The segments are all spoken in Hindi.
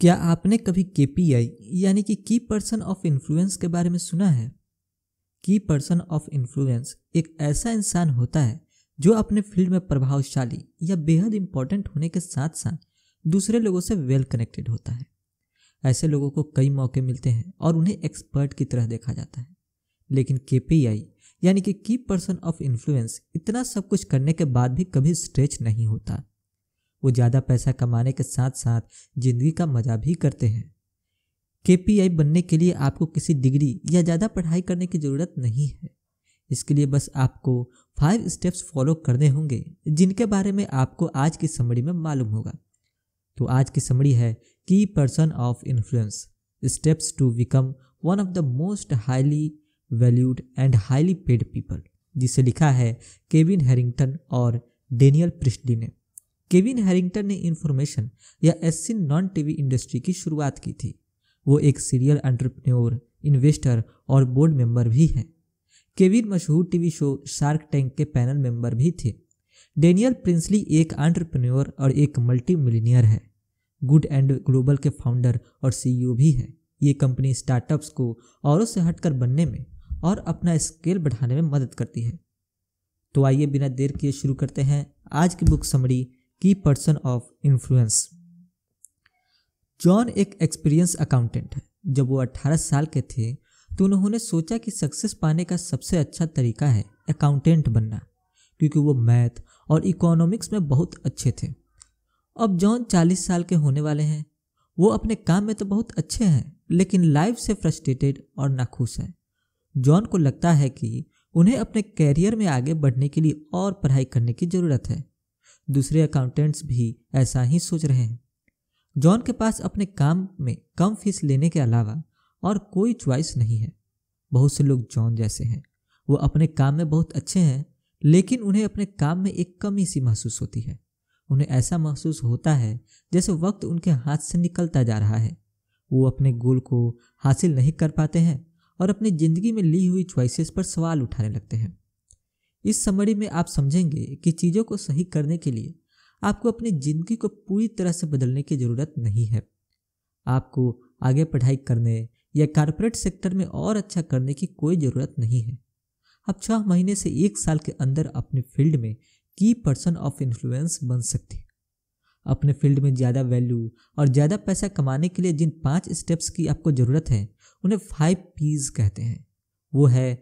क्या आपने कभी के यानी कि की पर्सन ऑफ इन्फ्लुएंस के बारे में सुना है की पर्सन ऑफ इन्फ्लुएंस एक ऐसा इंसान होता है जो अपने फील्ड में प्रभावशाली या बेहद इंपॉर्टेंट होने के साथ साथ दूसरे लोगों से वेल कनेक्टेड होता है ऐसे लोगों को कई मौके मिलते हैं और उन्हें एक्सपर्ट की तरह देखा जाता है लेकिन के यानी कि की पर्सन ऑफ इन्फ्लुएंस इतना सब कुछ करने के बाद भी कभी स्ट्रेच नहीं होता वो ज़्यादा पैसा कमाने के साथ साथ ज़िंदगी का मजा भी करते हैं के बनने के लिए आपको किसी डिग्री या ज़्यादा पढ़ाई करने की ज़रूरत नहीं है इसके लिए बस आपको फाइव स्टेप्स फॉलो करने होंगे जिनके बारे में आपको आज की समड़ी में मालूम होगा तो आज की समड़ी है की person of influence steps to become one of the most highly valued and highly paid people जिसे लिखा है केविन हैरिंगटन और डेनियल प्रिस्टी ने केविन हैरिंगटन ने इन्फॉर्मेशन या एसिन नॉन टीवी इंडस्ट्री की शुरुआत की थी वो एक सीरियल एंटरप्रेन्योर इन्वेस्टर और बोर्ड मेंबर भी हैं केविन मशहूर टीवी शो शार्क टैंक के पैनल मेंबर भी थे डेनियल प्रिंसली एक एंटरप्रेन्योर और एक मल्टी मिलीनियर है गुड एंड ग्लोबल के फाउंडर और सीईओ भी हैं ये कंपनी स्टार्टअप्स को औरों से हटकर बनने में और अपना स्केल बढ़ाने में मदद करती है तो आइए बिना देर किए शुरू करते हैं आज की बुक समरी की पर्सन ऑफ इन्फ्लुएंस जॉन एक एक्सपीरियंस अकाउंटेंट है जब वो 18 साल के थे तो उन्होंने सोचा कि सक्सेस पाने का सबसे अच्छा तरीका है अकाउंटेंट बनना क्योंकि वो मैथ और इकोनॉमिक्स में बहुत अच्छे थे अब जॉन चालीस साल के होने वाले हैं वो अपने काम में तो बहुत अच्छे हैं लेकिन लाइफ से फ्रस्ट्रेटेड और नाखुश हैं जॉन को लगता है कि उन्हें अपने कैरियर में आगे बढ़ने के लिए और पढ़ाई करने की ज़रूरत है दूसरे अकाउंटेंट्स भी ऐसा ही सोच रहे हैं जॉन के पास अपने काम में कम फीस लेने के अलावा और कोई च्वाइस नहीं है बहुत से लोग जॉन जैसे हैं वो अपने काम में बहुत अच्छे हैं लेकिन उन्हें अपने काम में एक कमी सी महसूस होती है उन्हें ऐसा महसूस होता है जैसे वक्त उनके हाथ से निकलता जा रहा है वो अपने गोल को हासिल नहीं कर पाते हैं और अपनी ज़िंदगी में ली हुई च्वाइसेस पर सवाल उठाने लगते हैं इस समरी में आप समझेंगे कि चीज़ों को सही करने के लिए आपको अपनी ज़िंदगी को पूरी तरह से बदलने की ज़रूरत नहीं है आपको आगे पढ़ाई करने या कॉरपोरेट सेक्टर में और अच्छा करने की कोई ज़रूरत नहीं है आप छः महीने से एक साल के अंदर अपने फील्ड में की पर्सन ऑफ इन्फ्लुएंस बन सकते हैं अपने फील्ड में ज़्यादा वैल्यू और ज़्यादा पैसा कमाने के लिए जिन पाँच स्टेप्स की आपको ज़रूरत है उन्हें फाइव पीज कहते हैं वो है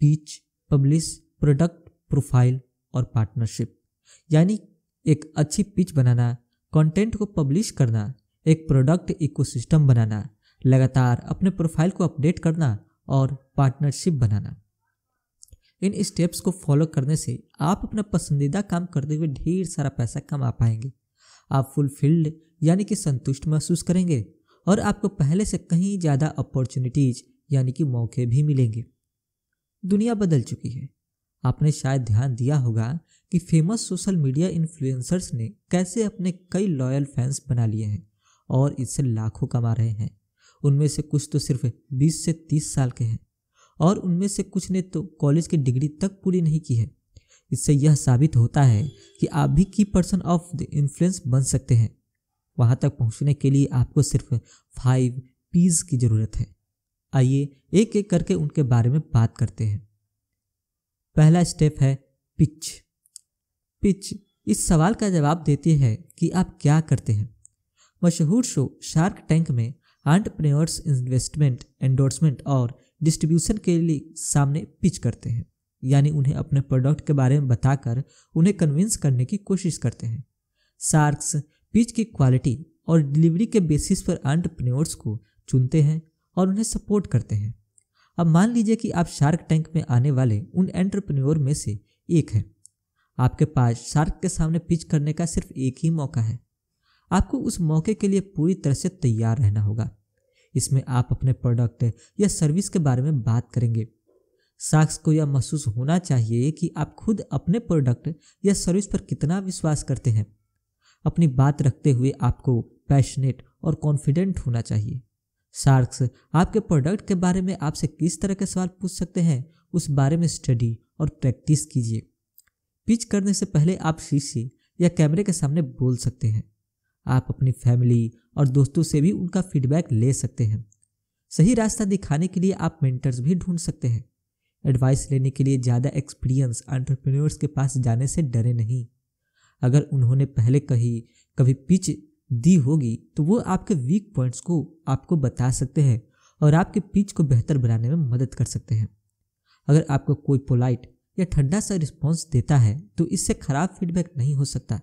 पीच पब्लिश प्रोडक्ट प्रोफाइल और पार्टनरशिप यानी एक अच्छी पिच बनाना कंटेंट को पब्लिश करना एक प्रोडक्ट इकोसिस्टम बनाना लगातार अपने प्रोफाइल को अपडेट करना और पार्टनरशिप बनाना इन स्टेप्स को फॉलो करने से आप अपना पसंदीदा काम करते हुए ढेर सारा पैसा कमा पाएंगे आप फुलफिल्ड यानी कि संतुष्ट महसूस करेंगे और आपको पहले से कहीं ज़्यादा अपॉर्चुनिटीज यानी कि मौके भी मिलेंगे दुनिया बदल चुकी है आपने शायद ध्यान दिया होगा कि फेमस सोशल मीडिया इन्फ्लुएंसर्स ने कैसे अपने कई लॉयल फैंस बना लिए हैं और इससे लाखों कमा रहे हैं उनमें से कुछ तो सिर्फ 20 से 30 साल के हैं और उनमें से कुछ ने तो कॉलेज की डिग्री तक पूरी नहीं की है इससे यह साबित होता है कि आप भी की पर्सन ऑफ द इन्फ्लुएंस बन सकते हैं वहाँ तक पहुँचने के लिए आपको सिर्फ फाइव पीज़ की ज़रूरत है आइए एक एक करके उनके बारे में बात करते हैं पहला स्टेप है पिच पिच इस सवाल का जवाब देती है कि आप क्या करते हैं मशहूर शो शार्क टैंक में आंट्रप्रेन्योर्स इन्वेस्टमेंट एंडोर्समेंट और डिस्ट्रीब्यूशन के लिए सामने पिच करते हैं यानी उन्हें अपने प्रोडक्ट के बारे में बताकर उन्हें कन्विंस करने की कोशिश करते हैं शार्क्स पिच की क्वालिटी और डिलीवरी के बेसिस पर आंट्रप्रेन्योर्स को चुनते हैं और उन्हें सपोर्ट करते हैं अब मान लीजिए कि आप शार्क टैंक में आने वाले उन एंटरप्रेन्योर में से एक हैं आपके पास शार्क के सामने पिच करने का सिर्फ एक ही मौका है आपको उस मौके के लिए पूरी तरह से तैयार रहना होगा इसमें आप अपने प्रोडक्ट या सर्विस के बारे में बात करेंगे साक्स को यह महसूस होना चाहिए कि आप खुद अपने प्रोडक्ट या सर्विस पर कितना विश्वास करते हैं अपनी बात रखते हुए आपको पैशनेट और कॉन्फिडेंट होना चाहिए शार्क्स आपके प्रोडक्ट के बारे में आपसे किस तरह के सवाल पूछ सकते हैं उस बारे में स्टडी और प्रैक्टिस कीजिए पिच करने से पहले आप शीशे या कैमरे के सामने बोल सकते हैं आप अपनी फैमिली और दोस्तों से भी उनका फीडबैक ले सकते हैं सही रास्ता दिखाने के लिए आप मेंटर्स भी ढूंढ सकते हैं एडवाइस लेने के लिए ज़्यादा एक्सपीरियंस एंटरप्रेन्योर्स के पास जाने से डरे नहीं अगर उन्होंने पहले कहीं कभी पिच दी होगी तो वो आपके वीक पॉइंट्स को आपको बता सकते हैं और आपके पिच को बेहतर बनाने में मदद कर सकते हैं अगर आपको कोई पोलाइट या ठंडा सा रिस्पॉन्स देता है तो इससे ख़राब फीडबैक नहीं हो सकता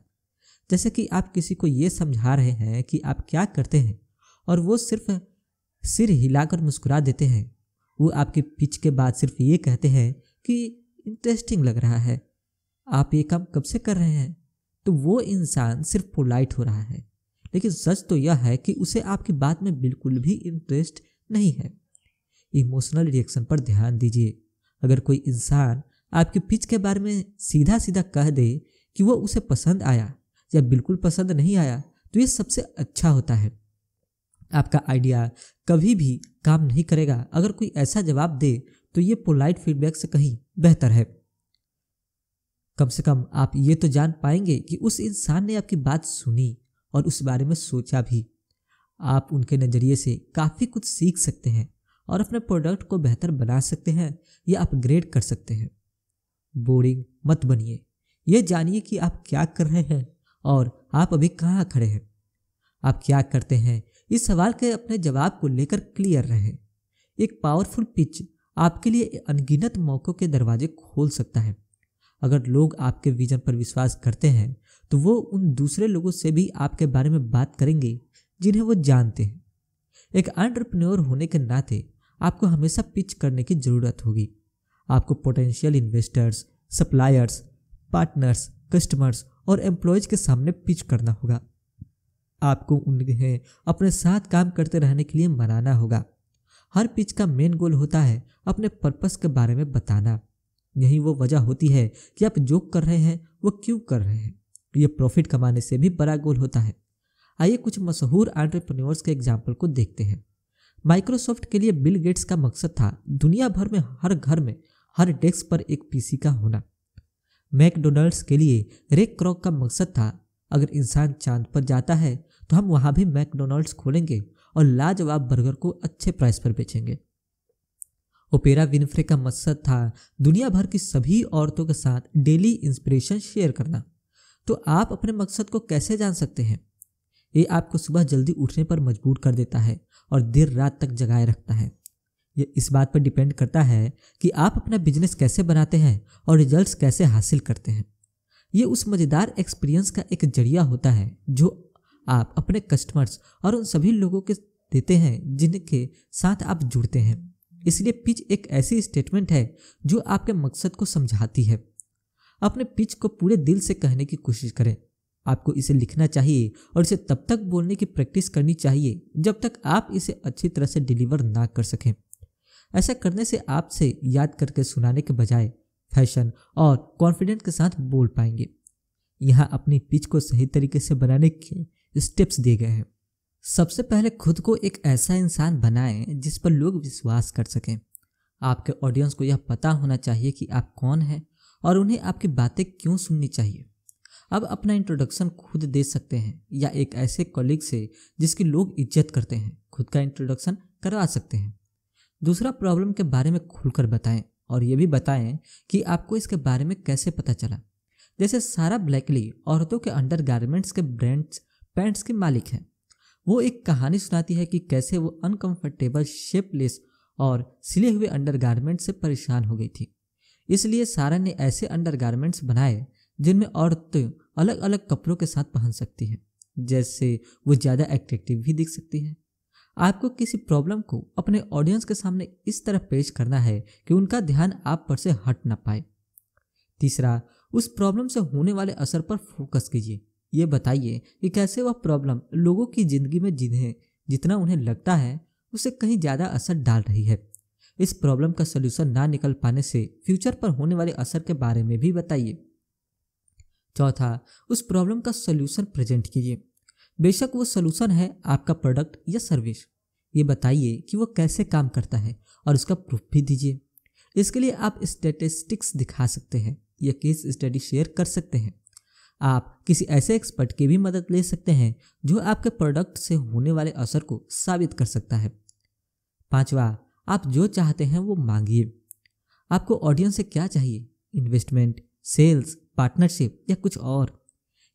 जैसे कि आप किसी को ये समझा रहे हैं कि आप क्या करते हैं और वो सिर्फ सिर हिलाकर मुस्कुरा देते हैं वो आपके पिच के बाद सिर्फ ये कहते हैं कि इंटरेस्टिंग लग रहा है आप ये काम कब से कर रहे हैं तो वो इंसान सिर्फ पोलाइट हो रहा है लेकिन सच तो यह है कि उसे आपकी बात में बिल्कुल भी इंटरेस्ट नहीं है इमोशनल रिएक्शन पर ध्यान दीजिए अगर कोई इंसान आपके पिच के बारे में सीधा सीधा कह दे कि वह उसे पसंद आया या बिल्कुल पसंद नहीं आया तो ये सबसे अच्छा होता है आपका आइडिया कभी भी काम नहीं करेगा अगर कोई ऐसा जवाब दे तो ये पोलाइट फीडबैक से कहीं बेहतर है कम से कम आप ये तो जान पाएंगे कि उस इंसान ने आपकी बात सुनी और उस बारे में सोचा भी आप उनके नज़रिए से काफ़ी कुछ सीख सकते हैं और अपने प्रोडक्ट को बेहतर बना सकते हैं या अपग्रेड कर सकते हैं बोरिंग मत बनिए यह जानिए कि आप क्या कर रहे हैं और आप अभी कहाँ खड़े हैं आप क्या करते हैं इस सवाल के अपने जवाब को लेकर क्लियर रहें एक पावरफुल पिच आपके लिए अनगिनत मौक़ों के दरवाजे खोल सकता है अगर लोग आपके विजन पर विश्वास करते हैं तो वो उन दूसरे लोगों से भी आपके बारे में बात करेंगे जिन्हें वो जानते हैं एक एंटरप्रेन्योर होने के नाते आपको हमेशा पिच करने की ज़रूरत होगी आपको potential investors suppliers partners customers और एम्प्लॉयज के सामने पिच करना होगा आपको उन्हें अपने साथ काम करते रहने के लिए मनाना होगा हर पिच का मेन गोल होता है अपने पर्पस के बारे में बताना यही वो वजह होती है कि आप जो कर रहे हैं वो क्यों कर रहे हैं ये प्रॉफिट कमाने से भी बड़ा गोल होता है आइए कुछ मशहूर आंट्रप्रनोर्स के एग्जाम्पल को देखते हैं माइक्रोसॉफ्ट के लिए बिल गेट्स का मकसद था दुनिया भर में हर घर में हर डेस्क पर एक पीसी का होना मैकडोनल्ड्स के लिए रेक क्रॉक का मकसद था अगर इंसान चांद पर जाता है तो हम वहाँ भी मैकडोनल्ड्स खोलेंगे और लाजवाब बर्गर को अच्छे प्राइस पर बेचेंगे ओपेरा विनफ्रे का मकसद था दुनिया भर की सभी औरतों के साथ डेली इंस्पिरेशन शेयर करना तो आप अपने मकसद को कैसे जान सकते हैं ये आपको सुबह जल्दी उठने पर मजबूर कर देता है और देर रात तक जगाए रखता है ये इस बात पर डिपेंड करता है कि आप अपना बिजनेस कैसे बनाते हैं और रिजल्ट्स कैसे हासिल करते हैं ये उस मज़ेदार एक्सपीरियंस का एक जरिया होता है जो आप अपने कस्टमर्स और उन सभी लोगों के देते हैं जिनके साथ आप जुड़ते हैं इसलिए पिच एक ऐसी स्टेटमेंट है जो आपके मकसद को समझाती है अपने पिच को पूरे दिल से कहने की कोशिश करें आपको इसे लिखना चाहिए और इसे तब तक बोलने की प्रैक्टिस करनी चाहिए जब तक आप इसे अच्छी तरह से डिलीवर ना कर सकें ऐसा करने से आपसे याद करके सुनाने के बजाय फैशन और कॉन्फिडेंट के साथ बोल पाएंगे यहाँ अपनी पिच को सही तरीके से बनाने के स्टेप्स दिए गए हैं सबसे पहले खुद को एक ऐसा इंसान बनाएं जिस पर लोग विश्वास कर सकें आपके ऑडियंस को यह पता होना चाहिए कि आप कौन हैं और उन्हें आपकी बातें क्यों सुननी चाहिए अब अपना इंट्रोडक्शन खुद दे सकते हैं या एक ऐसे कॉलीग से जिसकी लोग इज्जत करते हैं खुद का इंट्रोडक्शन करवा सकते हैं दूसरा प्रॉब्लम के बारे में खुलकर बताएं और ये भी बताएं कि आपको इसके बारे में कैसे पता चला जैसे सारा ब्लैकली औरतों के अंडर गारमेंट्स के ब्रांड्स पैंट्स के मालिक हैं वो एक कहानी सुनाती है कि कैसे वो अनकंफर्टेबल शेपलेस और सिले हुए अंडर गारमेंट से परेशान हो गई थी इसलिए सारा ने ऐसे अंडरगारमेंट्स बनाए जिनमें औरतें अलग अलग कपड़ों के साथ पहन सकती हैं जैसे वो ज़्यादा एट्रेक्टिव भी दिख सकती हैं आपको किसी प्रॉब्लम को अपने ऑडियंस के सामने इस तरह पेश करना है कि उनका ध्यान आप पर से हट ना पाए तीसरा उस प्रॉब्लम से होने वाले असर पर फोकस कीजिए ये बताइए कि कैसे वह प्रॉब्लम लोगों की ज़िंदगी में जिन्हें जितना उन्हें लगता है उसे कहीं ज़्यादा असर डाल रही है इस प्रॉब्लम का सलूशन ना निकल पाने से फ्यूचर पर होने वाले असर के बारे में भी बताइए चौथा उस प्रॉब्लम का सलूशन प्रेजेंट कीजिए बेशक वो सलूशन है आपका प्रोडक्ट या सर्विस ये बताइए कि वो कैसे काम करता है और उसका प्रूफ भी दीजिए इसके लिए आप स्टेटिस्टिक्स दिखा सकते हैं या केस स्टडी शेयर कर सकते हैं आप किसी ऐसे एक्सपर्ट की भी मदद ले सकते हैं जो आपके प्रोडक्ट से होने वाले असर को साबित कर सकता है पांचवा आप जो चाहते हैं वो मांगिए आपको ऑडियंस से क्या चाहिए इन्वेस्टमेंट सेल्स पार्टनरशिप या कुछ और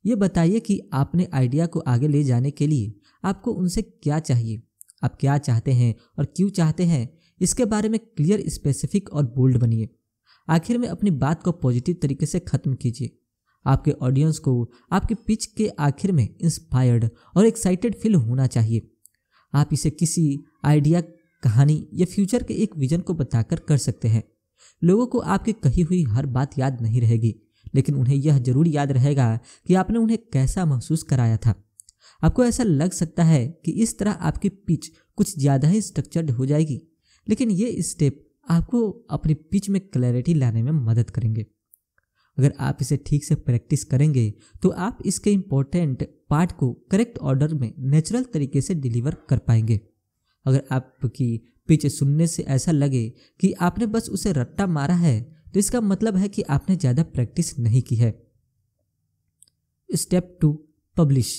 ये बताइए कि आपने आइडिया को आगे ले जाने के लिए आपको उनसे क्या चाहिए आप क्या चाहते हैं और क्यों चाहते हैं इसके बारे में क्लियर स्पेसिफिक और बोल्ड बनिए आखिर में अपनी बात को पॉजिटिव तरीके से ख़त्म कीजिए आपके ऑडियंस को आपके पिच के आखिर में इंस्पायर्ड और एक्साइटेड फील होना चाहिए आप इसे किसी आइडिया कहानी या फ्यूचर के एक विजन को बताकर कर सकते हैं लोगों को आपकी कही हुई हर बात याद नहीं रहेगी लेकिन उन्हें यह जरूर याद रहेगा कि आपने उन्हें कैसा महसूस कराया था आपको ऐसा लग सकता है कि इस तरह आपकी पिच कुछ ज़्यादा ही स्ट्रक्चर्ड हो जाएगी लेकिन ये स्टेप आपको अपनी पिच में क्लैरिटी लाने में मदद करेंगे अगर आप इसे ठीक से प्रैक्टिस करेंगे तो आप इसके इम्पोर्टेंट पार्ट को करेक्ट ऑर्डर में नेचुरल तरीके से डिलीवर कर पाएंगे अगर आपकी पिच सुनने से ऐसा लगे कि आपने बस उसे रट्टा मारा है तो इसका मतलब है कि आपने ज़्यादा प्रैक्टिस नहीं की है स्टेप टू पब्लिश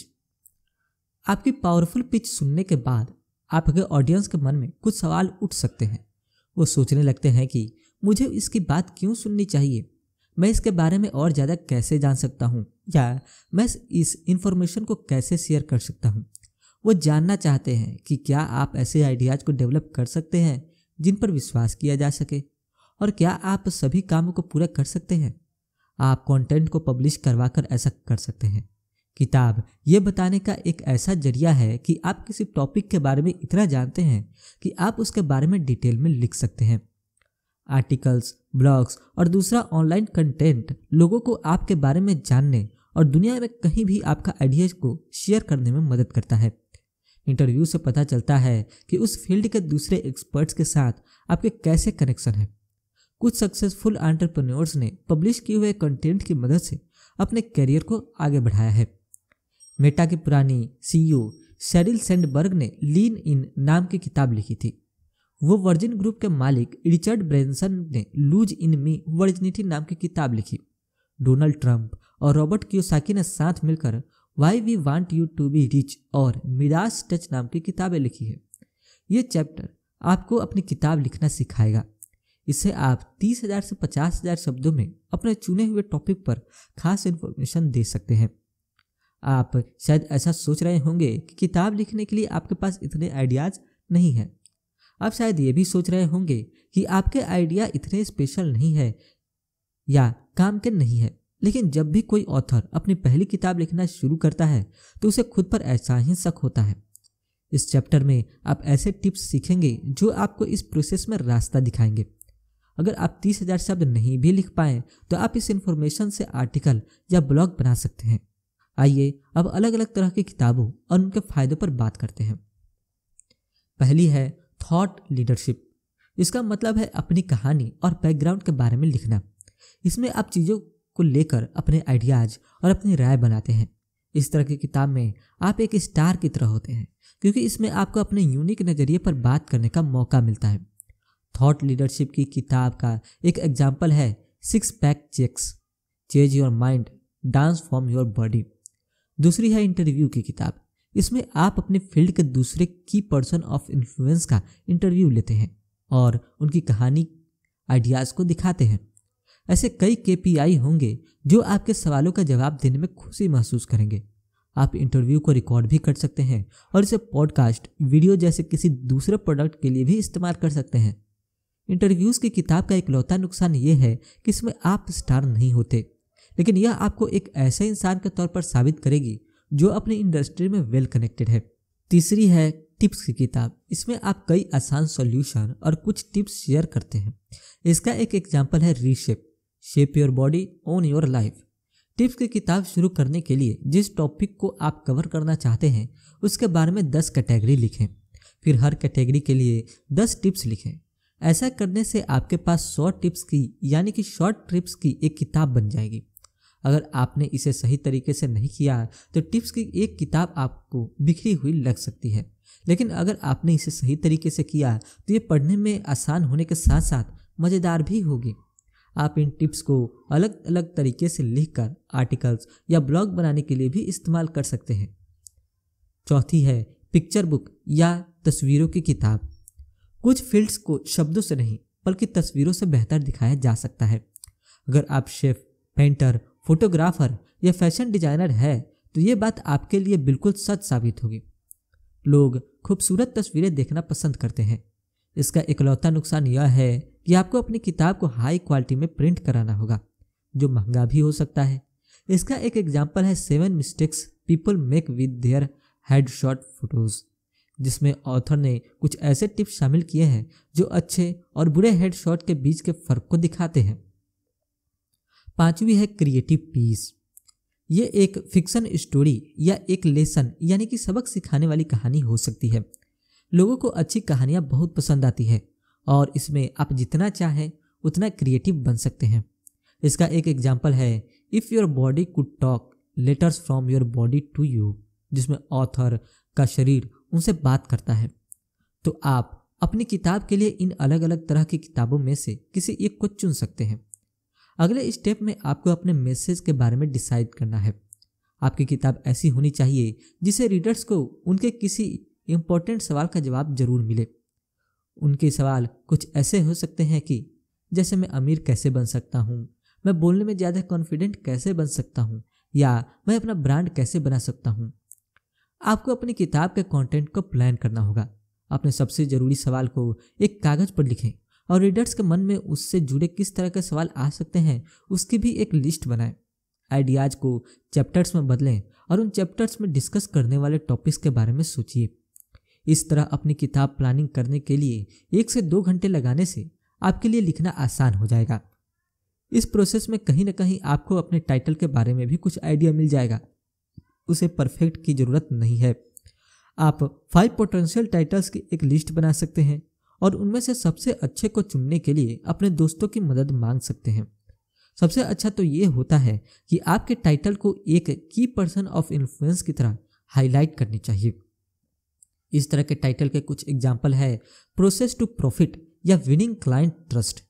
आपकी पावरफुल पिच सुनने के बाद आपके ऑडियंस के मन में कुछ सवाल उठ सकते हैं वो सोचने लगते हैं कि मुझे इसकी बात क्यों सुननी चाहिए मैं इसके बारे में और ज़्यादा कैसे जान सकता हूँ या मैं इस इन्फॉर्मेशन को कैसे शेयर कर सकता हूँ वो जानना चाहते हैं कि क्या आप ऐसे आइडियाज़ को डेवलप कर सकते हैं जिन पर विश्वास किया जा सके और क्या आप सभी कामों को पूरा कर सकते हैं आप कंटेंट को पब्लिश करवा कर ऐसा कर सकते हैं किताब ये बताने का एक ऐसा जरिया है कि आप किसी टॉपिक के बारे में इतना जानते हैं कि आप उसके बारे में डिटेल में लिख सकते हैं आर्टिकल्स ब्लॉग्स और दूसरा ऑनलाइन कंटेंट लोगों को आपके बारे में जानने और दुनिया में कहीं भी आपका आइडियाज को शेयर करने में मदद करता है इंटरव्यू से पता चलता है कि उस फील्ड के दूसरे एक्सपर्ट्स के साथ आपके कैसे कनेक्शन हैं कुछ सक्सेसफुल एंटरप्रेन्योर्स ने पब्लिश किए हुए कंटेंट की मदद से अपने करियर को आगे बढ़ाया है मेटा की पुरानी सीईओ शेरिल सेंडबर्ग ने लीन इन नाम की किताब लिखी थी वो वर्जिन ग्रुप के मालिक रिचर्ड ब्रेंसन ने लूज इन मी वर्जिनिटी नाम की किताब लिखी डोनाल्ड ट्रंप और रॉबर्ट क्यूसाकी ने साथ मिलकर why we want you to be rich और मिराज टच नाम की किताबें लिखी है ये चैप्टर आपको अपनी किताब लिखना सिखाएगा इसे आप तीस हज़ार से पचास हज़ार शब्दों में अपने चुने हुए टॉपिक पर खास इन्फॉर्मेशन दे सकते हैं आप शायद ऐसा सोच रहे होंगे कि किताब लिखने के लिए आपके पास इतने आइडियाज़ नहीं हैं आप शायद ये भी सोच रहे होंगे कि आपके आइडिया इतने स्पेशल नहीं है या काम के नहीं है लेकिन जब भी कोई ऑथर अपनी पहली किताब लिखना शुरू करता है तो उसे खुद पर ऐसा ही शक होता है इस चैप्टर में आप ऐसे टिप्स सीखेंगे जो आपको इस प्रोसेस में रास्ता दिखाएंगे अगर आप तीस हजार शब्द नहीं भी लिख पाए तो आप इस इंफॉर्मेशन से आर्टिकल या ब्लॉग बना सकते हैं आइए अब अलग अलग तरह की किताबों और उनके फायदों पर बात करते हैं पहली है थॉट लीडरशिप इसका मतलब है अपनी कहानी और बैकग्राउंड के बारे में लिखना इसमें आप चीज़ों को लेकर अपने आइडियाज़ और अपनी राय बनाते हैं इस तरह की किताब में आप एक स्टार की तरह होते हैं क्योंकि इसमें आपको अपने यूनिक नज़रिए पर बात करने का मौका मिलता है थॉट लीडरशिप की किताब का एक एग्जाम्पल है six pack checks change your mind transform your body दूसरी है इंटरव्यू की किताब इसमें आप अपने फील्ड के दूसरे की पर्सन ऑफ इन्फ्लुएंस का इंटरव्यू लेते हैं और उनकी कहानी आइडियाज़ को दिखाते हैं ऐसे कई के होंगे जो आपके सवालों का जवाब देने में खुशी महसूस करेंगे आप इंटरव्यू को रिकॉर्ड भी कर सकते हैं और इसे पॉडकास्ट वीडियो जैसे किसी दूसरे प्रोडक्ट के लिए भी इस्तेमाल कर सकते हैं इंटरव्यूज़ की किताब का एक लौता नुकसान ये है कि इसमें आप स्टार नहीं होते लेकिन यह आपको एक ऐसे इंसान के तौर पर साबित करेगी जो अपनी इंडस्ट्री में वेल कनेक्टेड है तीसरी है टिप्स की किताब इसमें आप कई आसान सॉल्यूशन और कुछ टिप्स शेयर करते हैं इसका एक एग्जाम्पल है reshape shape your body own your life tips की किताब शुरू करने के लिए जिस टॉपिक को आप कवर करना चाहते हैं उसके बारे में दस कैटेगरी लिखें फिर हर कैटेगरी के लिए दस टिप्स लिखें ऐसा करने से आपके पास सौ टिप्स की यानी कि शॉर्ट ट्रिप्स की एक किताब बन जाएगी अगर आपने इसे सही तरीके से नहीं किया तो टिप्स की एक किताब आपको बिखरी हुई लग सकती है लेकिन अगर आपने इसे सही तरीके से किया तो ये पढ़ने में आसान होने के साथ साथ मज़ेदार भी होगी आप इन टिप्स को अलग अलग तरीके से लिखकर आर्टिकल्स या ब्लॉग बनाने के लिए भी इस्तेमाल कर सकते हैं चौथी है पिक्चर बुक या तस्वीरों की किताब कुछ फील्ड्स को शब्दों से नहीं बल्कि तस्वीरों से बेहतर दिखाया जा सकता है अगर आप शेफ पेंटर फोटोग्राफर या फैशन डिजाइनर है तो ये बात आपके लिए बिल्कुल सच साबित होगी लोग खूबसूरत तस्वीरें देखना पसंद करते हैं इसका इकलौता नुकसान यह है कि आपको अपनी किताब को हाई क्वालिटी में प्रिंट कराना होगा जो महंगा भी हो सकता है इसका एक एग्जाम्पल है seven mistakes people make with their short photos जिसमें ऑथर ने कुछ ऐसे टिप्स शामिल किए हैं जो अच्छे और बुरे हेड शॉर्ट के बीच के फर्क को दिखाते हैं पांचवी है क्रिएटिव पीस ये एक फिक्शन स्टोरी या एक लेसन यानी कि सबक सिखाने वाली कहानी हो सकती है लोगों को अच्छी कहानियाँ बहुत पसंद आती है और इसमें आप जितना चाहें उतना क्रिएटिव बन सकते हैं इसका एक एग्जाम्पल है if your body could talk letters from your body to you जिसमें ऑथर का शरीर उनसे बात करता है तो आप अपनी किताब के लिए इन अलग अलग तरह की किताबों में से किसी एक को चुन सकते हैं अगले स्टेप में आपको अपने मैसेज के बारे में डिसाइड करना है आपकी किताब ऐसी होनी चाहिए जिसे रीडर्स को उनके किसी इम्पोर्टेंट सवाल का जवाब जरूर मिले उनके सवाल कुछ ऐसे हो सकते हैं कि जैसे मैं अमीर कैसे बन सकता हूँ मैं बोलने में ज़्यादा कॉन्फिडेंट कैसे बन सकता हूँ या मैं अपना ब्रांड कैसे बना सकता हूँ आपको अपनी किताब के कंटेंट को प्लान करना होगा अपने सबसे ज़रूरी सवाल को एक कागज़ पर लिखें और रीडर्स के मन में उससे जुड़े किस तरह के सवाल आ सकते हैं उसकी भी एक लिस्ट बनाएं आइडियाज़ को चैप्टर्स में बदलें और उन चैप्टर्स में डिस्कस करने वाले टॉपिक्स के बारे में सोचिए इस तरह अपनी किताब प्लानिंग करने के लिए एक से दो घंटे लगाने से आपके लिए लिखना आसान हो जाएगा इस प्रोसेस में कहीं ना कहीं आपको अपने टाइटल के बारे में भी कुछ आइडिया मिल जाएगा उसे परफेक्ट की ज़रूरत नहीं है आप फाइव पोटेंशियल टाइटल्स की एक लिस्ट बना सकते हैं और उनमें से सबसे अच्छे को चुनने के लिए अपने दोस्तों की मदद मांग सकते हैं सबसे अच्छा तो ये होता है कि आपके टाइटल को एक की पर्सन ऑफ इन्फ्लुएंस की तरह हाईलाइट करनी चाहिए इस तरह के टाइटल के कुछ एग्जाम्पल है प्रोसेस टू प्रॉफिट या विनिंग क्लाइंट ट्रस्ट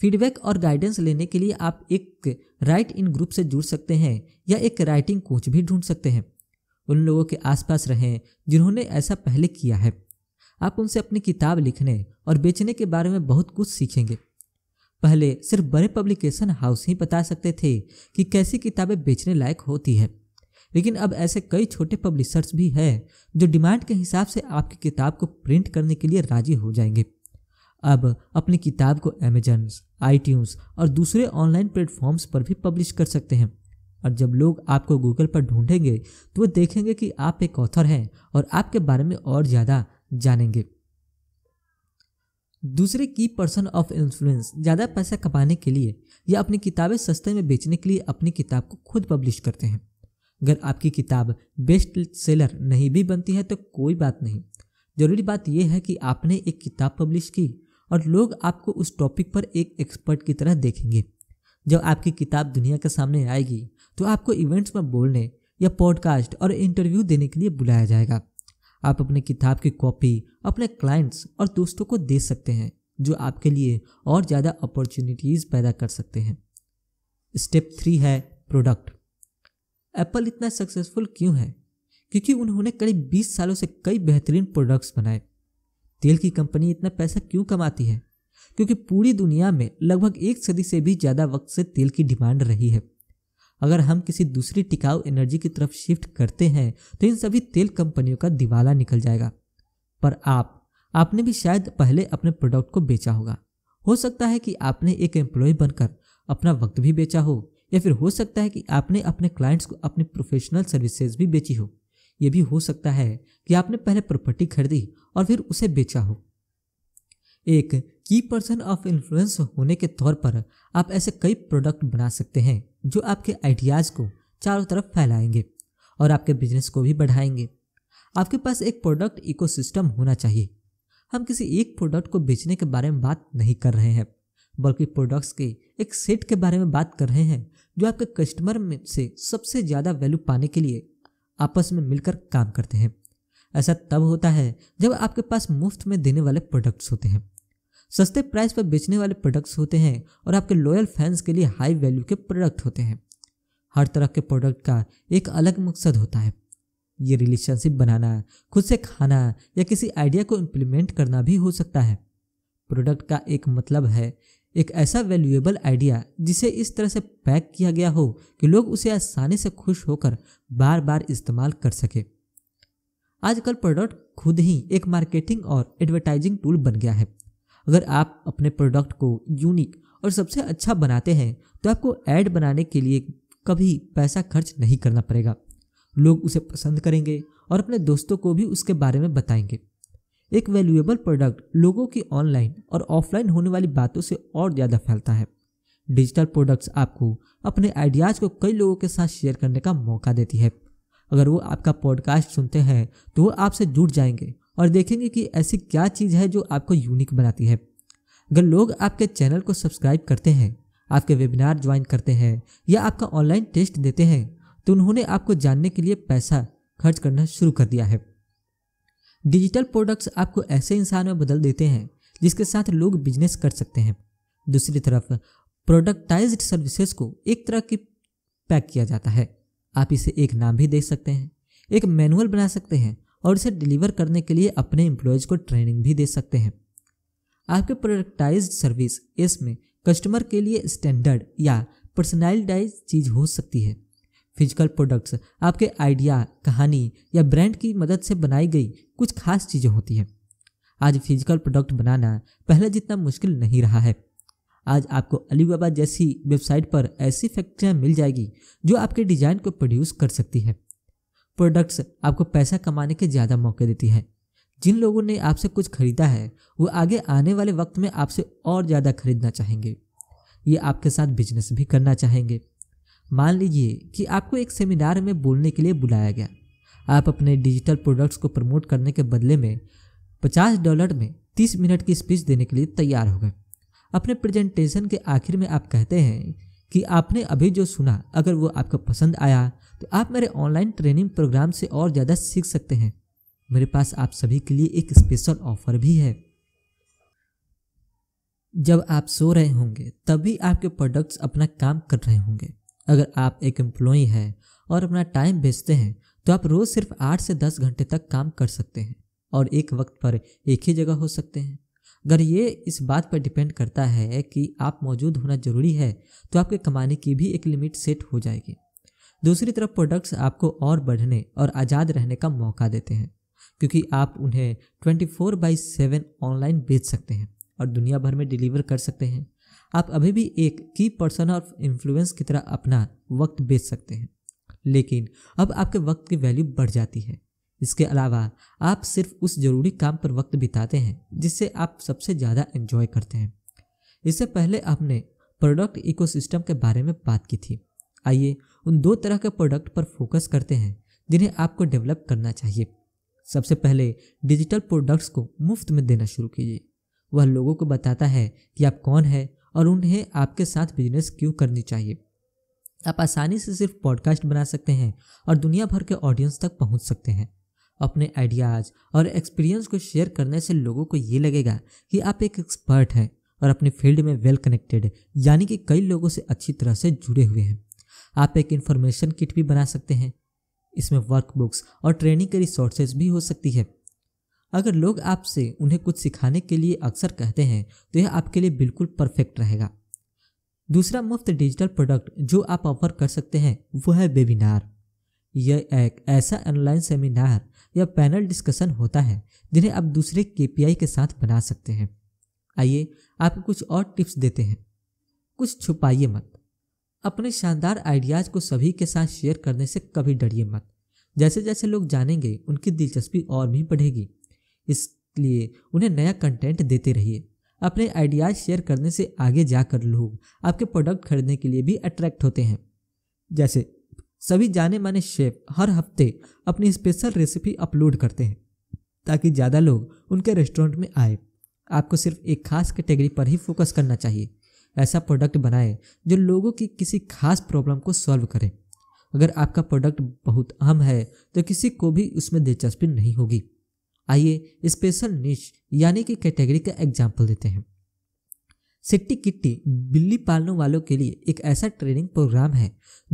फीडबैक और गाइडेंस लेने के लिए आप एक राइट इन ग्रुप से जुड़ सकते हैं या एक राइटिंग कोच भी ढूंढ सकते हैं उन लोगों के आसपास रहें जिन्होंने ऐसा पहले किया है आप उनसे अपनी किताब लिखने और बेचने के बारे में बहुत कुछ सीखेंगे पहले सिर्फ बड़े पब्लिकेशन हाउस ही बता सकते थे कि कैसी किताबें बेचने लायक होती है लेकिन अब ऐसे कई छोटे पब्लिशर्स भी हैं जो डिमांड के हिसाब से आपकी किताब को प्रिंट करने के लिए राजी हो जाएंगे अब अपनी किताब को अमेजन आई और दूसरे ऑनलाइन प्लेटफॉर्म्स पर भी पब्लिश कर सकते हैं और जब लोग आपको गूगल पर ढूंढेंगे तो वो देखेंगे कि आप एक ऑथर हैं और आपके बारे में और ज़्यादा जानेंगे दूसरे की पर्सन ऑफ इन्फ्लुएंस ज़्यादा पैसा कमाने के लिए या अपनी किताबें सस्ते में बेचने के लिए अपनी किताब को खुद पब्लिश करते हैं अगर आपकी किताब बेस्ट सेलर नहीं भी बनती है तो कोई बात नहीं ज़रूरी बात यह है कि आपने एक किताब पब्लिश की और लोग आपको उस टॉपिक पर एक एक्सपर्ट की तरह देखेंगे जब आपकी किताब दुनिया के सामने आएगी तो आपको इवेंट्स में बोलने या पॉडकास्ट और इंटरव्यू देने के लिए बुलाया जाएगा आप अपनी किताब की कॉपी अपने क्लाइंट्स और दोस्तों को दे सकते हैं जो आपके लिए और ज़्यादा अपॉर्चुनिटीज़ पैदा कर सकते हैं स्टेप थ्री है प्रोडक्ट एप्पल इतना सक्सेसफुल क्यों है क्योंकि उन्होंने करीब बीस सालों से कई बेहतरीन प्रोडक्ट्स बनाए तेल की कंपनी इतना पैसा क्यों कमाती है क्योंकि पूरी दुनिया में लगभग एक सदी से भी ज़्यादा वक्त से तेल की डिमांड रही है अगर हम किसी दूसरी टिकाऊ एनर्जी की तरफ शिफ्ट करते हैं तो इन सभी तेल कंपनियों का दिवाला निकल जाएगा पर आप आपने भी शायद पहले अपने प्रोडक्ट को बेचा होगा हो सकता है कि आपने एक एम्प्लॉय बनकर अपना वक्त भी बेचा हो या फिर हो सकता है कि आपने अपने क्लाइंट्स को अपनी प्रोफेशनल सर्विसेज भी बेची हो यह भी हो सकता है कि आपने पहले प्रॉपर्टी खरीदी और फिर उसे बेचा हो एक की पर्सन ऑफ इन्फ्लुएंस होने के तौर पर आप ऐसे कई प्रोडक्ट बना सकते हैं जो आपके आइडियाज़ को चारों तरफ फैलाएंगे और आपके बिजनेस को भी बढ़ाएंगे आपके पास एक प्रोडक्ट इकोसिस्टम होना चाहिए हम किसी एक प्रोडक्ट को बेचने के बारे में बात नहीं कर रहे हैं बल्कि प्रोडक्ट्स के एक सेट के बारे में बात कर रहे हैं जो आपके कस्टमर में से सबसे ज़्यादा वैल्यू पाने के लिए आपस में मिलकर काम करते हैं ऐसा तब होता है जब आपके पास मुफ्त में देने वाले प्रोडक्ट्स होते हैं सस्ते प्राइस पर बेचने वाले प्रोडक्ट्स होते हैं और आपके लॉयल फैंस के लिए हाई वैल्यू के प्रोडक्ट होते हैं हर तरह के प्रोडक्ट का एक अलग मकसद होता है ये रिलेशनशिप बनाना खुद से खाना या किसी आइडिया को इम्प्लीमेंट करना भी हो सकता है प्रोडक्ट का एक मतलब है एक ऐसा वैल्यूएबल आइडिया जिसे इस तरह से पैक किया गया हो कि लोग उसे आसानी से खुश होकर बार बार इस्तेमाल कर सके आजकल प्रोडक्ट खुद ही एक मार्केटिंग और एडवर्टाइजिंग टूल बन गया है अगर आप अपने प्रोडक्ट को यूनिक और सबसे अच्छा बनाते हैं तो आपको ऐड बनाने के लिए कभी पैसा खर्च नहीं करना पड़ेगा लोग उसे पसंद करेंगे और अपने दोस्तों को भी उसके बारे में बताएंगे एक वैल्यूएबल प्रोडक्ट लोगों की ऑनलाइन और ऑफलाइन होने वाली बातों से और ज़्यादा फैलता है डिजिटल प्रोडक्ट्स आपको अपने आइडियाज़ को कई लोगों के साथ शेयर करने का मौका देती है अगर वो आपका पॉडकास्ट सुनते हैं तो वो आपसे जुड़ जाएंगे और देखेंगे कि ऐसी क्या चीज़ है जो आपको यूनिक बनाती है अगर लोग आपके चैनल को सब्सक्राइब करते हैं आपके वेबिनार ज्वाइन करते हैं या आपका ऑनलाइन टेस्ट देते हैं तो उन्होंने आपको जानने के लिए पैसा खर्च करना शुरू कर दिया है डिजिटल प्रोडक्ट्स आपको ऐसे इंसान में बदल देते हैं जिसके साथ लोग बिजनेस कर सकते हैं दूसरी तरफ प्रोडक्टाइज्ड सर्विसेज को एक तरह की पैक किया जाता है आप इसे एक नाम भी दे सकते हैं एक मैनुअल बना सकते हैं और इसे डिलीवर करने के लिए अपने एम्प्लॉयज को ट्रेनिंग भी दे सकते हैं आपके प्रोडक्टाइज सर्विस इसमें कस्टमर के लिए स्टैंडर्ड या पर्सनलाइज चीज़ हो सकती है फिजिकल प्रोडक्ट्स आपके आइडिया कहानी या ब्रांड की मदद से बनाई गई कुछ खास चीज़ें होती हैं आज फिजिकल प्रोडक्ट बनाना पहले जितना मुश्किल नहीं रहा है आज आपको अलीबाबा जैसी वेबसाइट पर ऐसी फैक्ट्रियाँ मिल जाएगी जो आपके डिज़ाइन को प्रोड्यूस कर सकती है प्रोडक्ट्स आपको पैसा कमाने के ज़्यादा मौके देती है जिन लोगों ने आपसे कुछ खरीदा है वो आगे आने वाले वक्त में आपसे और ज़्यादा खरीदना चाहेंगे ये आपके साथ बिजनेस भी करना चाहेंगे मान लीजिए कि आपको एक सेमिनार में बोलने के लिए बुलाया गया आप अपने डिजिटल प्रोडक्ट्स को प्रमोट करने के बदले में 50 डॉलर में 30 मिनट की स्पीच देने के लिए तैयार हो गए अपने प्रेजेंटेशन के आखिर में आप कहते हैं कि आपने अभी जो सुना अगर वो आपको पसंद आया तो आप मेरे ऑनलाइन ट्रेनिंग प्रोग्राम से और ज़्यादा सीख सकते हैं मेरे पास आप सभी के लिए एक स्पेशल ऑफर भी है जब आप सो रहे होंगे तभी आपके प्रोडक्ट्स अपना काम कर रहे होंगे अगर आप एक एम्प्लॉई हैं और अपना टाइम बेचते हैं तो आप रोज़ सिर्फ आठ से दस घंटे तक काम कर सकते हैं और एक वक्त पर एक ही जगह हो सकते हैं अगर ये इस बात पर डिपेंड करता है कि आप मौजूद होना ज़रूरी है तो आपके कमाने की भी एक लिमिट सेट हो जाएगी दूसरी तरफ प्रोडक्ट्स आपको और बढ़ने और आज़ाद रहने का मौका देते हैं क्योंकि आप उन्हें twenty four by seven online बेच सकते हैं और दुनिया भर में डिलीवर कर सकते हैं आप अभी भी एक की पर्सन ऑफ इन्फ्लुएंस की तरह अपना वक्त बेच सकते हैं लेकिन अब आपके वक्त की वैल्यू बढ़ जाती है इसके अलावा आप सिर्फ उस ज़रूरी काम पर वक्त बिताते हैं जिससे आप सबसे ज़्यादा एंजॉय करते हैं इससे पहले आपने प्रोडक्ट इकोसिस्टम के बारे में बात की थी आइए उन दो तरह के प्रोडक्ट पर फोकस करते हैं जिन्हें आपको डेवलप करना चाहिए सबसे पहले डिजिटल प्रोडक्ट्स को मुफ्त में देना शुरू कीजिए वह लोगों को बताता है कि आप कौन है और उन्हें आपके साथ बिजनेस क्यों करनी चाहिए आप आसानी से सिर्फ पॉडकास्ट बना सकते हैं और दुनिया भर के ऑडियंस तक पहुंच सकते हैं अपने आइडियाज़ और एक्सपीरियंस को शेयर करने से लोगों को ये लगेगा कि आप एक एक्सपर्ट हैं और अपने फील्ड में वेल कनेक्टेड यानी कि कई लोगों से अच्छी तरह से जुड़े हुए हैं आप एक इन्फॉर्मेशन किट भी बना सकते हैं इसमें वर्कबुक्स और ट्रेनिंग के रिसोर्सेज भी हो सकती है अगर लोग आपसे उन्हें कुछ सिखाने के लिए अक्सर कहते हैं तो यह आपके लिए बिल्कुल परफेक्ट रहेगा दूसरा मुफ्त डिजिटल प्रोडक्ट जो आप ऑफर कर सकते हैं वह है वेबिनार यह एक ऐसा ऑनलाइन सेमिनार या पैनल डिस्कशन होता है जिन्हें आप दूसरे के के साथ बना सकते हैं आइए आपको कुछ और टिप्स देते हैं कुछ छुपाइए मत अपने शानदार आइडियाज़ को सभी के साथ शेयर करने से कभी डरिए मत जैसे जैसे लोग जानेंगे उनकी दिलचस्पी और भी बढ़ेगी इसलिए उन्हें नया कंटेंट देते रहिए अपने आइडियाज शेयर करने से आगे जाकर लोग आपके प्रोडक्ट खरीदने के लिए भी अट्रैक्ट होते हैं जैसे सभी जाने माने शेफ हर हफ्ते अपनी स्पेशल रेसिपी अपलोड करते हैं ताकि ज़्यादा लोग उनके रेस्टोरेंट में आए आपको सिर्फ एक खास कैटेगरी पर ही फोकस करना चाहिए ऐसा प्रोडक्ट बनाएं जो लोगों की किसी खास प्रॉब्लम को सॉल्व करें अगर आपका प्रोडक्ट बहुत अहम है तो किसी को भी उसमें दिलचस्पी नहीं होगी आइए स्पेशल निश यानी कि कैटेगरी का एग्जाम्पल देते हैं सिट्टी किट्टी बिल्ली पालने वालों के लिए एक ऐसा ट्रेनिंग प्रोग्राम है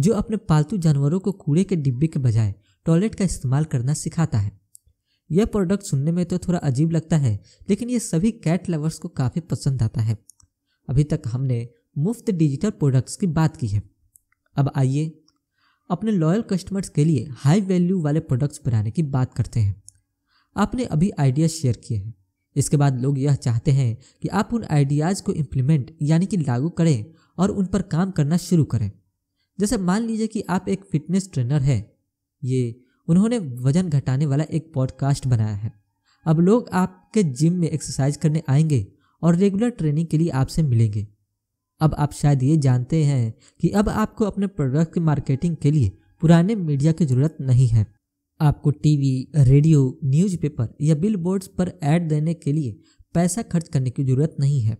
जो अपने पालतू जानवरों को कूड़े के डिब्बे के बजाय टॉयलेट का इस्तेमाल करना सिखाता है यह प्रोडक्ट सुनने में तो थोड़ा अजीब लगता है लेकिन ये सभी कैट लवर्स को काफ़ी पसंद आता है अभी तक हमने मुफ्त डिजिटल प्रोडक्ट्स की बात की है अब आइए अपने लॉयल कस्टमर्स के लिए हाई वैल्यू वाले प्रोडक्ट्स बनाने की बात करते हैं आपने अभी आइडिया शेयर किए हैं इसके बाद लोग यह चाहते हैं कि आप उन आइडियाज़ को इम्प्लीमेंट यानी कि लागू करें और उन पर काम करना शुरू करें जैसे मान लीजिए कि आप एक फिटनेस ट्रेनर हैं ये उन्होंने वजन घटाने वाला एक पॉडकास्ट बनाया है अब लोग आपके जिम में एक्सरसाइज करने आएंगे और रेगुलर ट्रेनिंग के लिए आपसे मिलेंगे अब आप शायद ये जानते हैं कि अब आपको अपने प्रोडक्ट की मार्केटिंग के लिए पुराने मीडिया की ज़रूरत नहीं है आपको टीवी, रेडियो न्यूज़पेपर या बिलबोर्ड्स पर ऐड देने के लिए पैसा खर्च करने की ज़रूरत नहीं है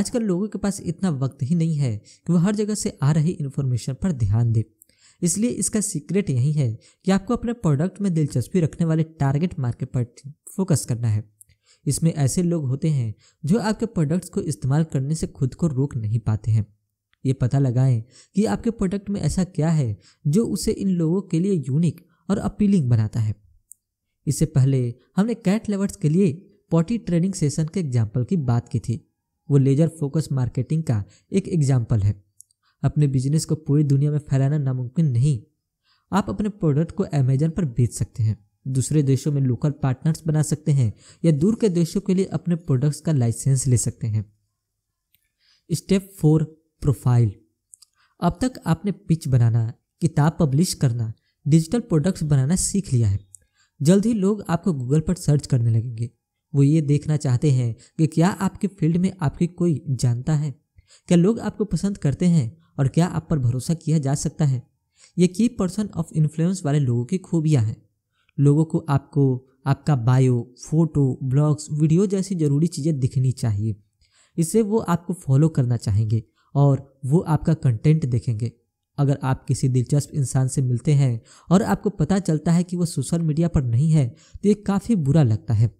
आजकल लोगों के पास इतना वक्त ही नहीं है कि वह हर जगह से आ रही इन्फॉर्मेशन पर ध्यान दें इसलिए इसका सीक्रेट यही है कि आपको अपने प्रोडक्ट में दिलचस्पी रखने वाले टारगेट मार्केट पर फोकस करना है इसमें ऐसे लोग होते हैं जो आपके प्रोडक्ट्स को इस्तेमाल करने से खुद को रोक नहीं पाते हैं ये पता लगाएं कि आपके प्रोडक्ट में ऐसा क्या है जो उसे इन लोगों के लिए यूनिक और अपीलिंग बनाता है इससे पहले हमने कैट लेवर्स के लिए पॉटी ट्रेनिंग सेशन के एग्जाम्पल की बात की थी वो लेजर फोकस मार्केटिंग का एक एग्जाम्पल है अपने बिजनेस को पूरी दुनिया में फैलाना नामुमकिन नहीं आप अपने प्रोडक्ट को अमेजन पर बेच सकते हैं दूसरे देशों में लोकल पार्टनर्स बना सकते हैं या दूर के देशों के लिए अपने प्रोडक्ट्स का लाइसेंस ले सकते हैं स्टेप फोर प्रोफाइल अब तक आपने पिच बनाना किताब पब्लिश करना डिजिटल प्रोडक्ट्स बनाना सीख लिया है जल्द ही लोग आपको गूगल पर सर्च करने लगेंगे वो ये देखना चाहते हैं कि क्या आपके फील्ड में आपकी कोई जानता है क्या लोग आपको पसंद करते हैं और क्या आप पर भरोसा किया जा सकता है ये की पर्सन ऑफ इन्फ्लुएंस वाले लोगों की खूबियाँ हैं लोगों को आपको आपका बायो फोटो ब्लॉग्स वीडियो जैसी ज़रूरी चीज़ें दिखनी चाहिए इससे वो आपको फॉलो करना चाहेंगे और वो आपका कंटेंट देखेंगे अगर आप किसी दिलचस्प इंसान से मिलते हैं और आपको पता चलता है कि वो सोशल मीडिया पर नहीं है तो ये काफ़ी बुरा लगता है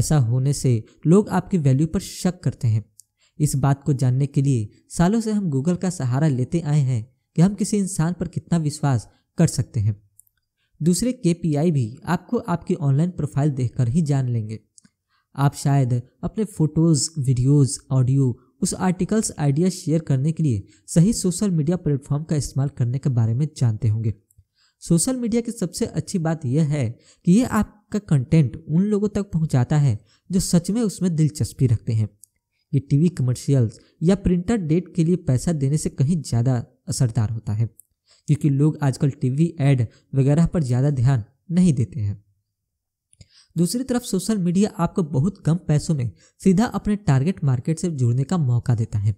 ऐसा होने से लोग आपकी वैल्यू पर शक करते हैं इस बात को जानने के लिए सालों से हम गूगल का सहारा लेते आए हैं कि हम किसी इंसान पर कितना विश्वास कर सकते हैं दूसरे के भी आपको आपकी ऑनलाइन प्रोफाइल देखकर ही जान लेंगे आप शायद अपने फ़ोटोज़ वीडियोज़ ऑडियो उस आर्टिकल्स आइडिया शेयर करने के लिए सही सोशल मीडिया प्लेटफॉर्म का इस्तेमाल करने के बारे में जानते होंगे सोशल मीडिया की सबसे अच्छी बात यह है कि ये आपका कंटेंट उन लोगों तक पहुंचाता है जो सच में उसमें दिलचस्पी रखते हैं ये टीवी कमर्शियल्स या प्रिंटर डेट के लिए पैसा देने से कहीं ज़्यादा असरदार होता है क्योंकि लोग आजकल टीवी एड वगैरह पर ज़्यादा ध्यान नहीं देते हैं दूसरी तरफ सोशल मीडिया आपको बहुत कम पैसों में सीधा अपने टारगेट मार्केट से जुड़ने का मौका देता है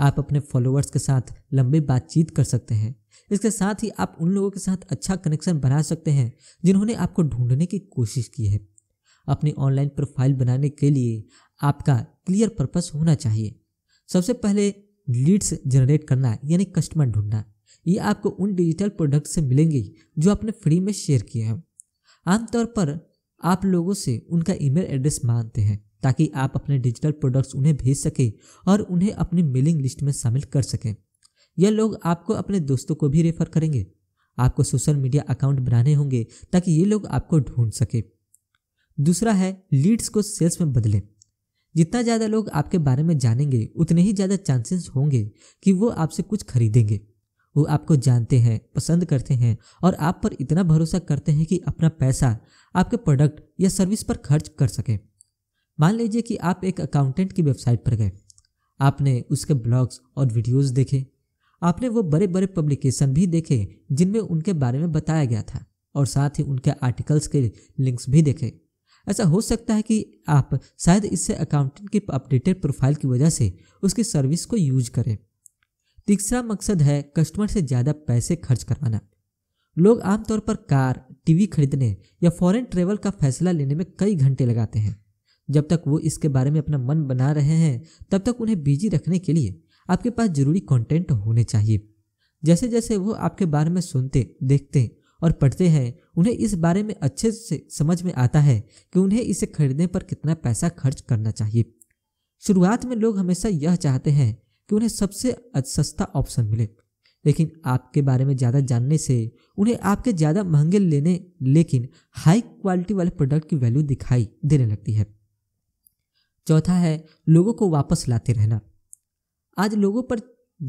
आप अपने फॉलोअर्स के साथ लंबी बातचीत कर सकते हैं इसके साथ ही आप उन लोगों के साथ अच्छा कनेक्शन बना सकते हैं जिन्होंने आपको ढूंढने की कोशिश की है अपनी ऑनलाइन प्रोफाइल बनाने के लिए आपका क्लियर पर्पस होना चाहिए सबसे पहले लीड्स जनरेट करना यानी कस्टमर ढूंढना ये आपको उन डिजिटल प्रोडक्ट से मिलेंगे जो आपने फ्री में शेयर किए हैं आमतौर पर आप लोगों से उनका ईमेल एड्रेस मांगते हैं ताकि आप अपने डिजिटल प्रोडक्ट्स उन्हें भेज सकें और उन्हें अपनी मेलिंग लिस्ट में शामिल कर सकें यह लोग आपको अपने दोस्तों को भी रेफर करेंगे आपको सोशल मीडिया अकाउंट बनाने होंगे ताकि ये लोग आपको ढूंढ सके दूसरा है लीड्स को सेल्स में बदलें जितना ज़्यादा लोग आपके बारे में जानेंगे उतने ही ज़्यादा चांसेस होंगे कि वो आपसे कुछ खरीदेंगे वो आपको जानते हैं पसंद करते हैं और आप पर इतना भरोसा करते हैं कि अपना पैसा आपके प्रोडक्ट या सर्विस पर खर्च कर सकें मान लीजिए कि आप एक अकाउंटेंट की वेबसाइट पर गए आपने उसके ब्लॉग्स और वीडियोस देखे आपने वो बड़े बड़े पब्लिकेशन भी देखे जिनमें उनके बारे में बताया गया था और साथ ही उनके आर्टिकल्स के लिंक्स भी देखे ऐसा हो सकता है कि आप शायद इससे अकाउंटेंट की अपडेटेड प्रोफाइल की वजह से उसकी सर्विस को यूज करें तीसरा मकसद है कस्टमर से ज़्यादा पैसे खर्च करवाना लोग आमतौर पर कार टीवी खरीदने या फॉरेन ट्रेवल का फैसला लेने में कई घंटे लगाते हैं जब तक वो इसके बारे में अपना मन बना रहे हैं तब तक उन्हें बिजी रखने के लिए आपके पास ज़रूरी कंटेंट होने चाहिए जैसे जैसे वो आपके बारे में सुनते देखते और पढ़ते हैं उन्हें इस बारे में अच्छे से समझ में आता है कि उन्हें इसे खरीदने पर कितना पैसा खर्च करना चाहिए शुरुआत में लोग हमेशा यह चाहते हैं कि उन्हें सबसे सस्ता ऑप्शन मिले लेकिन आपके बारे में ज़्यादा जानने से उन्हें आपके ज़्यादा महंगे लेने लेकिन हाई क्वालिटी वाले प्रोडक्ट की वैल्यू दिखाई देने लगती है चौथा है लोगों को वापस लाते रहना आज लोगों पर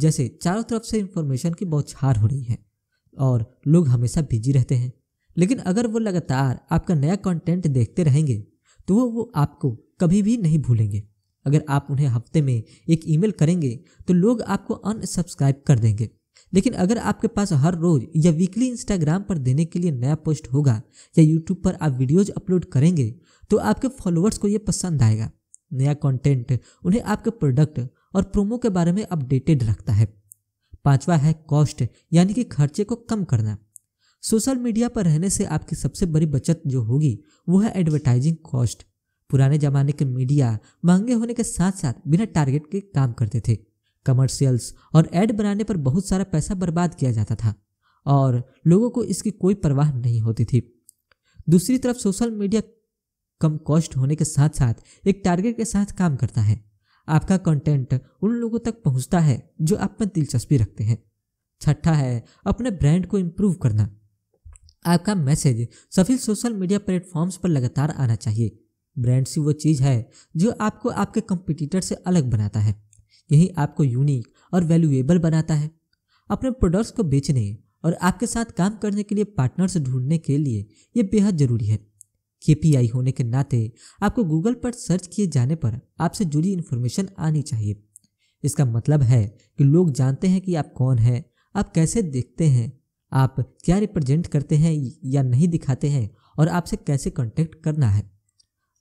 जैसे चारों तरफ से इन्फॉर्मेशन की बौछार हो रही है और लोग हमेशा बिजी रहते हैं लेकिन अगर वो लगातार आपका नया कंटेंट देखते रहेंगे तो वो वो आपको कभी भी नहीं भूलेंगे अगर आप उन्हें हफ्ते में एक ईमेल करेंगे तो लोग आपको अनसब्सक्राइब कर देंगे लेकिन अगर आपके पास हर रोज या वीकली इंस्टाग्राम पर देने के लिए नया पोस्ट होगा या यूट्यूब पर आप वीडियोज अपलोड करेंगे तो आपके फॉलोअर्स को ये पसंद आएगा नया कंटेंट उन्हें आपके प्रोडक्ट और प्रोमो के बारे में अपडेटेड रखता है पांचवा है कॉस्ट यानी कि खर्चे को कम करना सोशल मीडिया पर रहने से आपकी सबसे बड़ी बचत जो होगी वो है एडवर्टाइजिंग कॉस्ट पुराने ज़माने के मीडिया महंगे होने के साथ साथ बिना टारगेट के काम करते थे कमर्शियल्स और एड बनाने पर बहुत सारा पैसा बर्बाद किया जाता था और लोगों को इसकी कोई परवाह नहीं होती थी दूसरी तरफ सोशल मीडिया कम कॉस्ट होने के साथ साथ एक टारगेट के साथ काम करता है आपका कंटेंट उन लोगों तक पहुंचता है जो आप में दिलचस्पी रखते हैं छठा है अपने ब्रांड को इम्प्रूव करना आपका मैसेज सभी सोशल मीडिया प्लेटफॉर्म्स पर लगातार आना चाहिए ब्रांड सी वो चीज़ है जो आपको आपके कंपटीटर से अलग बनाता है यही आपको यूनिक और वैल्यूएबल बनाता है अपने प्रोडक्ट्स को बेचने और आपके साथ काम करने के लिए पार्टनर्स ढूंढने के लिए ये बेहद ज़रूरी है के होने के नाते आपको गूगल पर सर्च किए जाने पर आपसे जुड़ी इन्फॉर्मेशन आनी चाहिए इसका मतलब है कि लोग जानते हैं कि आप कौन हैं आप कैसे देखते हैं आप क्या रिप्रेजेंट करते हैं या नहीं दिखाते हैं और आपसे कैसे कॉन्टैक्ट करना है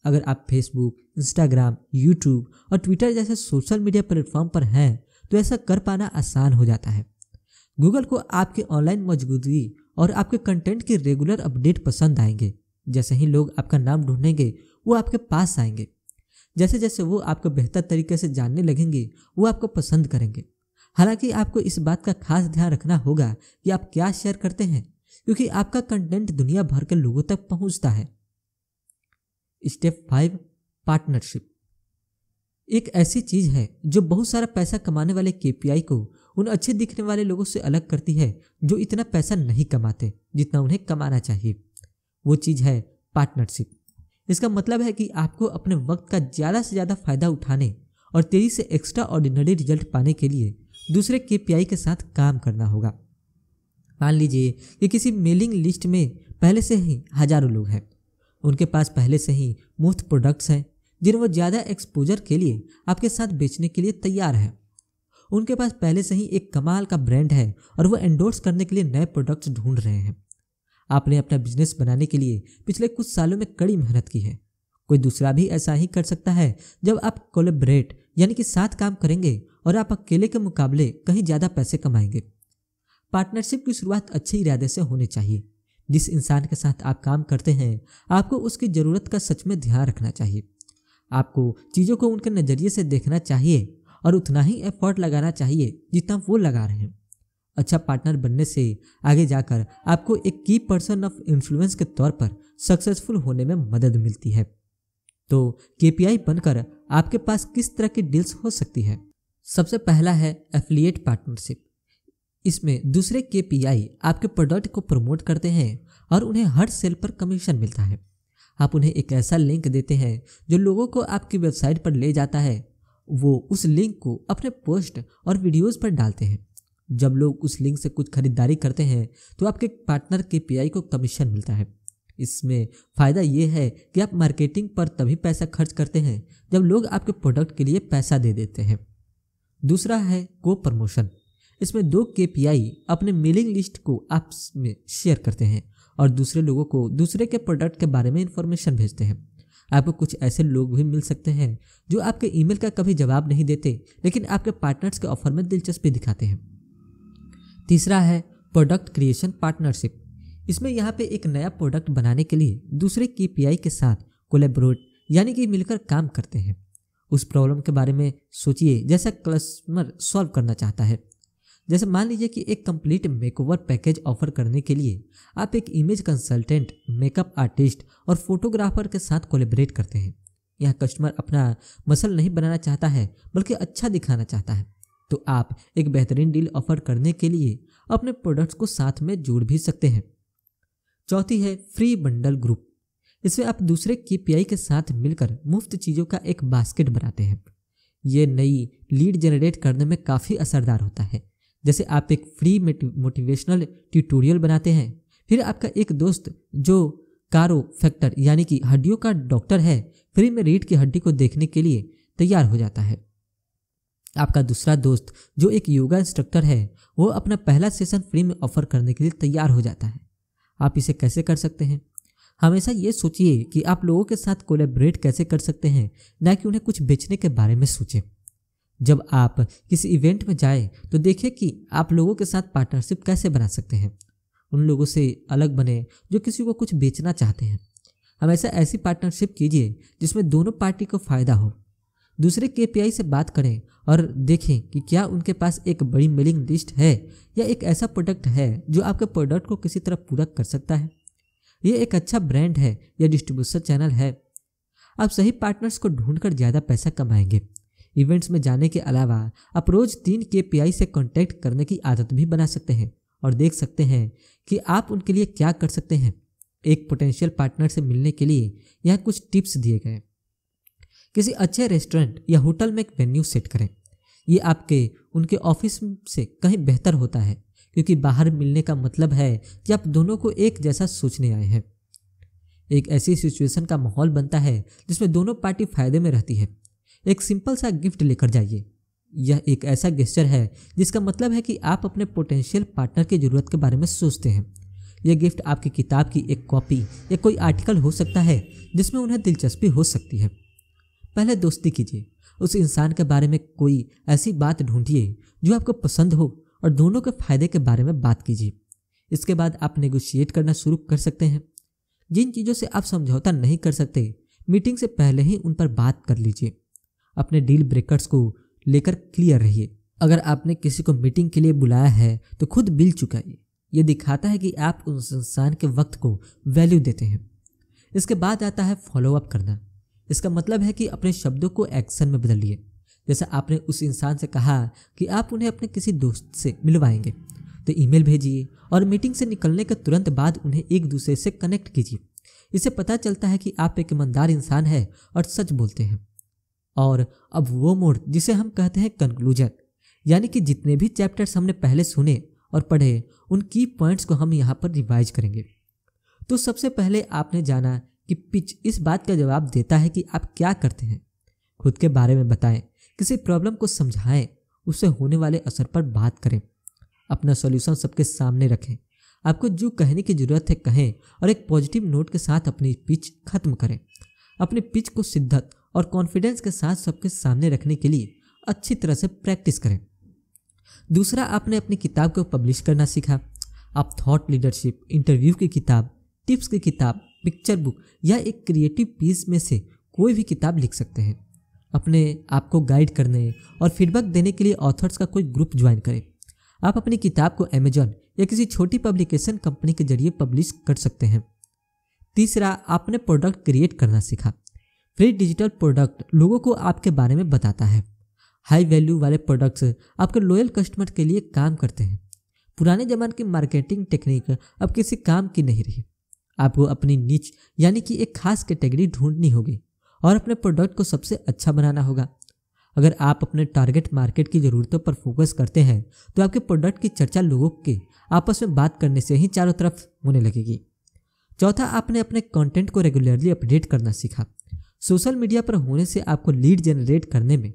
अगर आप फेसबुक इंस्टाग्राम यूट्यूब और ट्विटर जैसे सोशल मीडिया प्लेटफॉर्म पर हैं तो ऐसा कर पाना आसान हो जाता है गूगल को आपकी ऑनलाइन मौजूदगी और आपके कंटेंट के रेगुलर अपडेट पसंद आएंगे जैसे ही लोग आपका नाम ढूंढेंगे वो आपके पास आएंगे जैसे जैसे वो आपको बेहतर तरीके से जानने लगेंगे वो आपको पसंद करेंगे हालांकि आपको इस बात का खास ध्यान रखना होगा कि आप क्या शेयर करते हैं क्योंकि आपका कंटेंट दुनिया भर के लोगों तक पहुंचता है स्टेप फाइव पार्टनरशिप एक ऐसी चीज है जो बहुत सारा पैसा कमाने वाले के को उन अच्छे दिखने वाले लोगों से अलग करती है जो इतना पैसा नहीं कमाते जितना उन्हें कमाना चाहिए वो चीज़ है पार्टनरशिप इसका मतलब है कि आपको अपने वक्त का ज़्यादा से ज़्यादा फायदा उठाने और तेज़ी से एक्स्ट्रा ऑर्डिनरी रिजल्ट पाने के लिए दूसरे के के साथ काम करना होगा मान लीजिए कि किसी मेलिंग लिस्ट में पहले से ही हजारों लोग हैं उनके पास पहले से ही मुफ्त प्रोडक्ट्स हैं जिन्हें वो ज़्यादा एक्सपोजर के लिए आपके साथ बेचने के लिए तैयार हैं उनके पास पहले से ही एक कमाल का ब्रांड है और वो एंडोर्स करने के लिए नए प्रोडक्ट्स ढूंढ रहे हैं आपने अपना बिजनेस बनाने के लिए पिछले कुछ सालों में कड़ी मेहनत की है कोई दूसरा भी ऐसा ही कर सकता है जब आप कोलेबरेट यानी कि साथ काम करेंगे और आप अकेले के मुकाबले कहीं ज़्यादा पैसे कमाएंगे पार्टनरशिप की शुरुआत अच्छे इरादे से होनी चाहिए जिस इंसान के साथ आप काम करते हैं आपको उसकी ज़रूरत का सच में ध्यान रखना चाहिए आपको चीज़ों को उनके नज़रिए से देखना चाहिए और उतना ही एफर्ट लगाना चाहिए जितना वो लगा रहे हैं अच्छा पार्टनर बनने से आगे जाकर आपको एक की पर्सन ऑफ इन्फ्लुएंस के तौर पर सक्सेसफुल होने में मदद मिलती है तो के बनकर आपके पास किस तरह की डील्स हो सकती है सबसे पहला है एफिलिएट पार्टनरशिप इसमें दूसरे के आपके प्रोडक्ट को प्रमोट करते हैं और उन्हें हर सेल पर कमीशन मिलता है आप उन्हें एक ऐसा लिंक देते हैं जो लोगों को आपकी वेबसाइट पर ले जाता है वो उस लिंक को अपने पोस्ट और वीडियोस पर डालते हैं जब लोग उस लिंक से कुछ खरीदारी करते हैं तो आपके पार्टनर के पी को कमीशन मिलता है इसमें फ़ायदा ये है कि आप मार्केटिंग पर तभी पैसा खर्च करते हैं जब लोग आपके प्रोडक्ट के लिए पैसा दे देते हैं दूसरा है को प्रमोशन इसमें दो के अपने मेलिंग लिस्ट को आपस में शेयर करते हैं और दूसरे लोगों को दूसरे के प्रोडक्ट के बारे में इंफॉर्मेशन भेजते हैं आपको कुछ ऐसे लोग भी मिल सकते हैं जो आपके ईमेल का कभी जवाब नहीं देते लेकिन आपके पार्टनर्स के ऑफर में दिलचस्पी दिखाते हैं तीसरा है प्रोडक्ट क्रिएशन पार्टनरशिप इसमें यहाँ पे एक नया प्रोडक्ट बनाने के लिए दूसरे के के साथ कोलेबोरेट यानी कि मिलकर काम करते हैं उस प्रॉब्लम के बारे में सोचिए जैसा कस्टमर सॉल्व करना चाहता है जैसे मान लीजिए कि एक कंप्लीट मेकओवर पैकेज ऑफर करने के लिए आप एक इमेज कंसल्टेंट मेकअप आर्टिस्ट और फोटोग्राफर के साथ कोलेबरेट करते हैं यहाँ कस्टमर अपना मसल नहीं बनाना चाहता है बल्कि अच्छा दिखाना चाहता है तो आप एक बेहतरीन डील ऑफर करने के लिए अपने प्रोडक्ट्स को साथ में जोड़ भी सकते हैं चौथी है फ्री बंडल ग्रुप इसमें आप दूसरे के के साथ मिलकर मुफ्त चीज़ों का एक बास्केट बनाते हैं ये नई लीड जनरेट करने में काफ़ी असरदार होता है जैसे आप एक फ्री मोटिवेशनल ट्यूटोरियल बनाते हैं फिर आपका एक दोस्त जो कारो फैक्टर यानी कि हड्डियों का डॉक्टर है फ्री में रीढ़ की हड्डी को देखने के लिए तैयार हो जाता है आपका दूसरा दोस्त जो एक योगा इंस्ट्रक्टर है वो अपना पहला सेशन फ्री में ऑफर करने के लिए तैयार हो जाता है आप इसे कैसे कर सकते हैं हमेशा ये सोचिए कि आप लोगों के साथ कोलेबरेट कैसे कर सकते हैं ना कि उन्हें कुछ बेचने के बारे में सोचें जब आप किसी इवेंट में जाए तो देखें कि आप लोगों के साथ पार्टनरशिप कैसे बना सकते हैं उन लोगों से अलग बने जो किसी को कुछ बेचना चाहते हैं हमेशा ऐसी पार्टनरशिप कीजिए जिसमें दोनों पार्टी को फ़ायदा हो दूसरे के से बात करें और देखें कि क्या उनके पास एक बड़ी मेलिंग लिस्ट है या एक ऐसा प्रोडक्ट है जो आपके प्रोडक्ट को किसी तरह पूरा कर सकता है ये एक अच्छा ब्रांड है या डिस्ट्रीब्यूशन चैनल है आप सही पार्टनर्स को ढूंढकर ज़्यादा पैसा कमाएंगे इवेंट्स में जाने के अलावा आप रोज तीन के से कॉन्टैक्ट करने की आदत भी बना सकते हैं और देख सकते हैं कि आप उनके लिए क्या कर सकते हैं एक पोटेंशियल पार्टनर से मिलने के लिए यह कुछ टिप्स दिए गए किसी अच्छे रेस्टोरेंट या होटल में एक वेन्यू सेट करें ये आपके उनके ऑफिस से कहीं बेहतर होता है क्योंकि बाहर मिलने का मतलब है कि आप दोनों को एक जैसा सोचने आए हैं एक ऐसी सिचुएशन का माहौल बनता है जिसमें दोनों पार्टी फायदे में रहती है एक सिंपल सा गिफ्ट लेकर जाइए यह एक ऐसा गेस्चर है जिसका मतलब है कि आप अपने पोटेंशियल पार्टनर की ज़रूरत के बारे में सोचते हैं यह गिफ्ट आपकी किताब की एक कॉपी या कोई आर्टिकल हो सकता है जिसमें उन्हें दिलचस्पी हो सकती है पहले दोस्ती कीजिए उस इंसान के बारे में कोई ऐसी बात ढूंढिए जो आपको पसंद हो और दोनों के फायदे के बारे में बात कीजिए इसके बाद आप नेगोशिएट करना शुरू कर सकते हैं जिन चीज़ों से आप समझौता नहीं कर सकते मीटिंग से पहले ही उन पर बात कर लीजिए अपने डील ब्रेकर्स को लेकर क्लियर रहिए अगर आपने किसी को मीटिंग के लिए बुलाया है तो खुद बिल चुकाइए ये दिखाता है कि आप उस इंसान के वक्त को वैल्यू देते हैं इसके बाद आता है फॉलोअप करना इसका मतलब है कि अपने शब्दों को एक्शन में बदलिए जैसे आपने उस इंसान से कहा कि आप उन्हें अपने किसी दोस्त से मिलवाएंगे तो ईमेल भेजिए और मीटिंग से निकलने के तुरंत बाद उन्हें एक दूसरे से कनेक्ट कीजिए इससे पता चलता है कि आप एक ईमानदार इंसान है और सच बोलते हैं और अब वो मोड़ जिसे हम कहते हैं कंक्लूजन यानी कि जितने भी चैप्टर्स हमने पहले सुने और पढ़े उन की पॉइंट्स को हम यहाँ पर रिवाइज करेंगे तो सबसे पहले आपने जाना कि पिच इस बात का जवाब देता है कि आप क्या करते हैं खुद के बारे में बताएं किसी प्रॉब्लम को समझाएं उससे होने वाले असर पर बात करें अपना सॉल्यूशन सबके सामने रखें आपको जो कहने की ज़रूरत है कहें और एक पॉजिटिव नोट के साथ अपनी पिच खत्म करें अपने पिच को शिद्दत और कॉन्फिडेंस के साथ सबके सामने रखने के लिए अच्छी तरह से प्रैक्टिस करें दूसरा आपने अपनी किताब को पब्लिश करना सीखा आप थॉट लीडरशिप इंटरव्यू की किताब टिप्स की किताब पिक्चर बुक या एक क्रिएटिव पीस में से कोई भी किताब लिख सकते हैं अपने आप को गाइड करने और फीडबैक देने के लिए ऑथर्स का कोई ग्रुप ज्वाइन करें आप अपनी किताब को अमेज़न या किसी छोटी पब्लिकेशन कंपनी के जरिए पब्लिश कर सकते हैं तीसरा आपने प्रोडक्ट क्रिएट करना सीखा फिर डिजिटल प्रोडक्ट लोगों को आपके बारे में बताता है हाई वैल्यू वाले प्रोडक्ट्स आपके लॉयल कस्टमर के लिए काम करते हैं पुराने ज़माने की मार्केटिंग टेक्निक अब किसी काम की नहीं रही आपको अपनी नीच यानी कि एक खास कैटेगरी ढूंढनी होगी और अपने प्रोडक्ट को सबसे अच्छा बनाना होगा अगर आप अपने टारगेट मार्केट की ज़रूरतों पर फोकस करते हैं तो आपके प्रोडक्ट की चर्चा लोगों के आपस में बात करने से ही चारों तरफ होने लगेगी चौथा आपने अपने कंटेंट को रेगुलरली अपडेट करना सीखा सोशल मीडिया पर होने से आपको लीड जनरेट करने में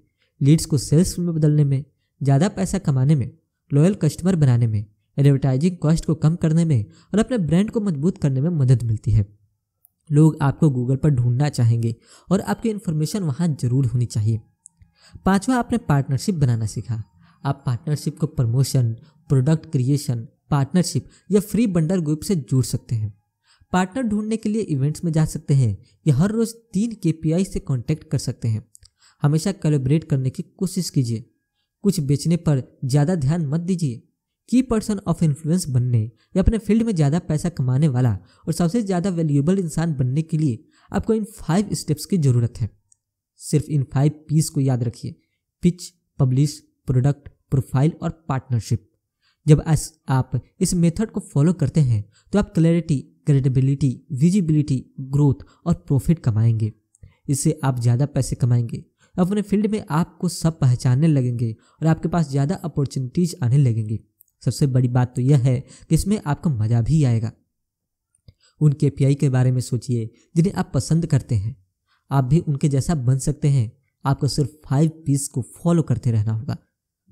लीड्स को सेल्स में बदलने में ज़्यादा पैसा कमाने में लॉयल कस्टमर बनाने में एडवर्टाइजिंग कॉस्ट को कम करने में और अपने ब्रांड को मजबूत करने में मदद मिलती है लोग आपको गूगल पर ढूंढना चाहेंगे और आपकी इन्फॉर्मेशन वहाँ ज़रूर होनी चाहिए पांचवा आपने पार्टनरशिप बनाना सीखा आप पार्टनरशिप को प्रमोशन प्रोडक्ट क्रिएशन पार्टनरशिप या फ्री बंडर ग्रुप से जुड़ सकते हैं पार्टनर ढूंढने के लिए इवेंट्स में जा सकते हैं या हर रोज तीन के से कॉन्टैक्ट कर सकते हैं हमेशा कैलिब्रेट करने की कोशिश कीजिए कुछ बेचने पर ज़्यादा ध्यान मत दीजिए की पर्सन ऑफ इन्फ्लुएंस बनने या अपने फील्ड में ज़्यादा पैसा कमाने वाला और सबसे ज़्यादा वैल्यूएबल इंसान बनने के लिए आपको इन फाइव स्टेप्स की ज़रूरत है सिर्फ इन फाइव पीस को याद रखिए पिच पब्लिश प्रोडक्ट प्रोफाइल और पार्टनरशिप जब आप इस मेथड को फॉलो करते हैं तो आप क्लैरिटी क्रेडिबिलिटी विजिबिलिटी ग्रोथ और प्रॉफिट कमाएंगे इससे आप ज़्यादा पैसे कमाएंगे अपने फील्ड में आपको सब पहचानने लगेंगे और आपके पास ज़्यादा अपॉर्चुनिटीज आने लगेंगे सबसे बड़ी बात तो यह है कि इसमें आपको मज़ा भी आएगा उन के के बारे में सोचिए जिन्हें आप पसंद करते हैं आप भी उनके जैसा बन सकते हैं आपको सिर्फ फाइव पीस को फॉलो करते रहना होगा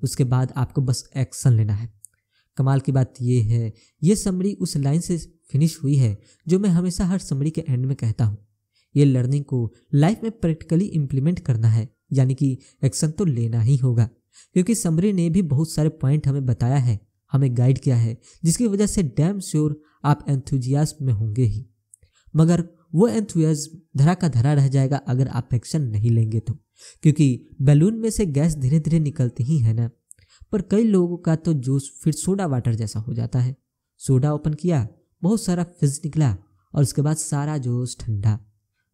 उसके बाद आपको बस एक्शन लेना है कमाल की बात यह है ये समरी उस लाइन से फिनिश हुई है जो मैं हमेशा हर समरी के एंड में कहता हूँ ये लर्निंग को लाइफ में प्रैक्टिकली इम्प्लीमेंट करना है यानी कि एक्शन तो लेना ही होगा क्योंकि समरी ने भी बहुत सारे पॉइंट हमें बताया है हमें गाइड किया है जिसकी वजह से डैम श्योर आप एंथुजियाज में होंगे ही मगर वो एंथुज धरा का धरा रह जाएगा अगर आप एक्शन नहीं लेंगे तो क्योंकि बैलून में से गैस धीरे धीरे निकलती ही है ना पर कई लोगों का तो जोश फिर सोडा वाटर जैसा हो जाता है सोडा ओपन किया बहुत सारा फिज निकला और उसके बाद सारा जोश ठंडा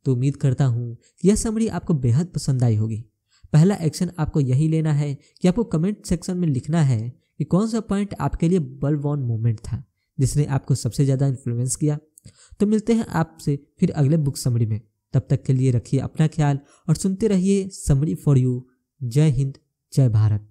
तो उम्मीद करता हूँ यह समरी आपको बेहद पसंद आई होगी पहला एक्शन आपको यही लेना है कि आपको कमेंट सेक्शन में लिखना है कि कौन सा पॉइंट आपके लिए बल्ब ऑन मोमेंट था जिसने आपको सबसे ज़्यादा इन्फ्लुएंस किया तो मिलते हैं आपसे फिर अगले बुक समरी में तब तक के लिए रखिए अपना ख्याल और सुनते रहिए समरी फॉर यू जय हिंद जय भारत